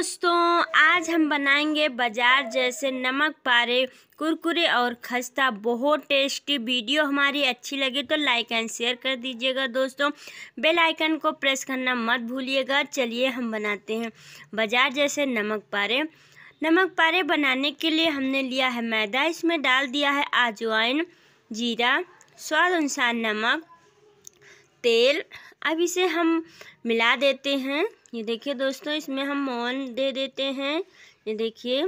दोस्तों आज हम बनाएंगे बाज़ार जैसे नमक पारे कुरकुरे और खस्ता बहुत टेस्टी वीडियो हमारी अच्छी लगी तो लाइक एंड शेयर कर दीजिएगा दोस्तों बेल आइकन को प्रेस करना मत भूलिएगा चलिए हम बनाते हैं बाज़ार जैसे नमक पारे नमक पारे बनाने के लिए हमने लिया है मैदा इसमें डाल दिया है आजवाइन जीरा स्वाद अनुसार नमक तेल अब इसे हम मिला देते हैं ये देखिए दोस्तों इसमें हम मौन दे देते हैं ये देखिए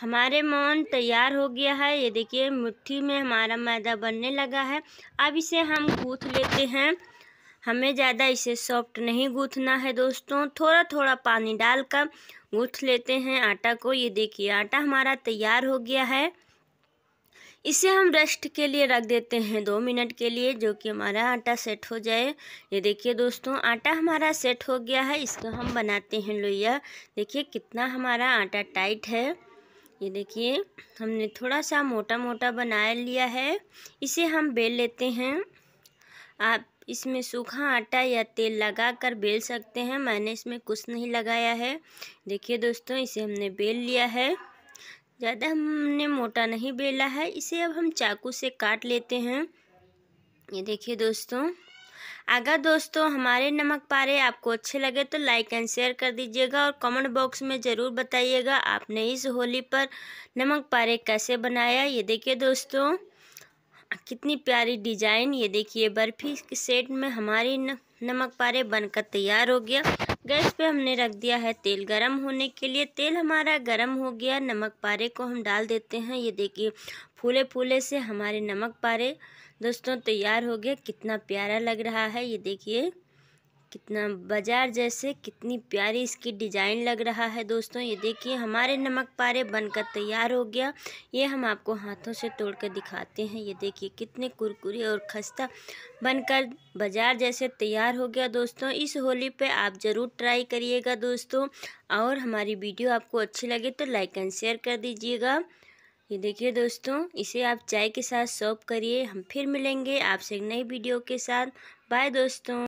हमारे मौन तैयार हो गया है ये देखिए मुट्ठी में हमारा मैदा बनने लगा है अब इसे हम गूँथ लेते हैं हमें ज़्यादा इसे सॉफ्ट नहीं गूँथना है दोस्तों थोड़ा थोड़ा पानी डालकर गूँथ लेते हैं आटा को ये देखिए आटा हमारा तैयार हो गया है इसे हम रेस्ट के लिए रख देते हैं दो मिनट के लिए जो कि हमारा आटा सेट हो जाए ये देखिए दोस्तों आटा हमारा सेट हो गया है इसको हम बनाते हैं लोहिया देखिए कितना हमारा आटा टाइट है ये देखिए हमने थोड़ा सा मोटा मोटा बना लिया है इसे हम बेल लेते हैं आप इसमें सूखा आटा या तेल लगा कर बेल सकते हैं मैंने इसमें कुछ नहीं लगाया है देखिए दोस्तों इसे हमने बेल लिया है ज़्यादा हमने मोटा नहीं बेला है इसे अब हम चाकू से काट लेते हैं ये देखिए दोस्तों अगर दोस्तों हमारे नमक पारे आपको अच्छे लगे तो लाइक एंड शेयर कर दीजिएगा और कमेंट बॉक्स में ज़रूर बताइएगा आपने इस होली पर नमक पारे कैसे बनाया ये देखिए दोस्तों कितनी प्यारी डिजाइन ये देखिए बर्फी सेट में हमारी न, नमक पारे बनकर तैयार हो गया गैस पे हमने रख दिया है तेल गरम होने के लिए तेल हमारा गरम हो गया नमक पारे को हम डाल देते हैं ये देखिए फूले फूले से हमारे नमक पारे दोस्तों तैयार हो गया कितना प्यारा लग रहा है ये देखिए कितना बाजार जैसे कितनी प्यारी इसकी डिज़ाइन लग रहा है दोस्तों ये देखिए हमारे नमक पारे बनकर तैयार हो गया ये हम आपको हाथों से तोड़ कर दिखाते हैं ये देखिए कितने कुरकुरे और खस्ता बनकर बाजार जैसे तैयार हो गया दोस्तों इस होली पे आप ज़रूर ट्राई करिएगा दोस्तों और हमारी वीडियो आपको अच्छी लगे तो लाइक एंड शेयर कर दीजिएगा ये देखिए दोस्तों इसे आप चाय के साथ सर्व करिए हम फिर मिलेंगे आपसे एक नई वीडियो के साथ बाय दोस्तों